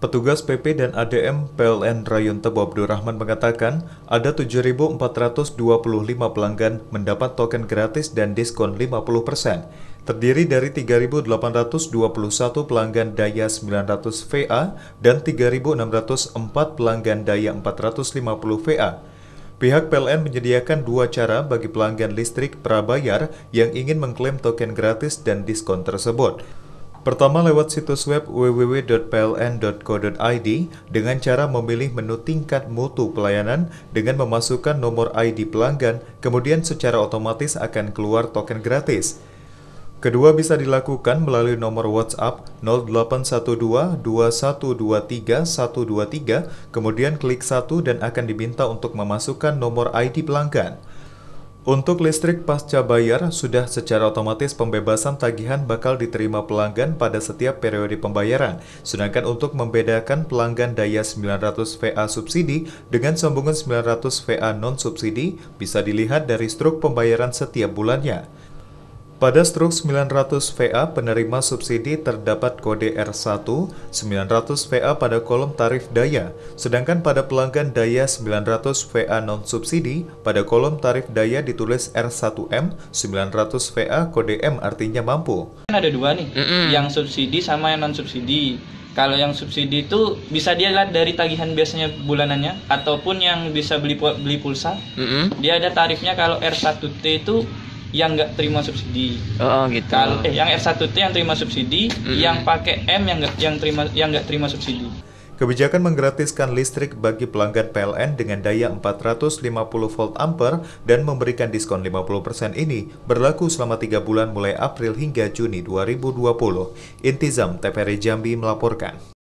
Petugas PP dan ADM PLN Rayon Tebo Abdurrahman mengatakan ada 7.425 pelanggan mendapat token gratis dan diskon 50%, terdiri dari 3.821 pelanggan daya 900 VA dan 3.604 pelanggan daya 450 VA. Pihak PLN menyediakan dua cara bagi pelanggan listrik prabayar yang ingin mengklaim token gratis dan diskon tersebut. Pertama lewat situs web www.pln.co.id dengan cara memilih menu tingkat mutu pelayanan dengan memasukkan nomor ID pelanggan, kemudian secara otomatis akan keluar token gratis. Kedua bisa dilakukan melalui nomor WhatsApp 0812 2123 123, kemudian klik satu dan akan diminta untuk memasukkan nomor ID pelanggan. Untuk listrik pasca bayar, sudah secara otomatis pembebasan tagihan bakal diterima pelanggan pada setiap periode pembayaran. Sedangkan untuk membedakan pelanggan daya 900 VA subsidi dengan sambungan 900 VA non-subsidi, bisa dilihat dari struk pembayaran setiap bulannya. Pada struk 900 VA penerima subsidi terdapat kode R1 900 VA pada kolom tarif daya, sedangkan pada pelanggan daya 900 VA non subsidi pada kolom tarif daya ditulis R1M 900 VA kode M artinya mampu. Kan ada dua nih, mm -hmm. yang subsidi sama yang non subsidi. Kalau yang subsidi itu bisa dia lihat dari tagihan biasanya bulanannya ataupun yang bisa beli beli pulsa. Mm -hmm. Dia ada tarifnya kalau R1T itu yang nggak terima subsidi. Oh, gitu. Kal eh, yang F1T yang terima subsidi, mm. yang pakai M yang nggak yang terima yang nggak terima subsidi. Kebijakan menggratiskan listrik bagi pelanggan PLN dengan daya 450 volt ampere dan memberikan diskon 50% ini berlaku selama tiga bulan mulai April hingga Juni 2020. Intizam TPR Jambi melaporkan.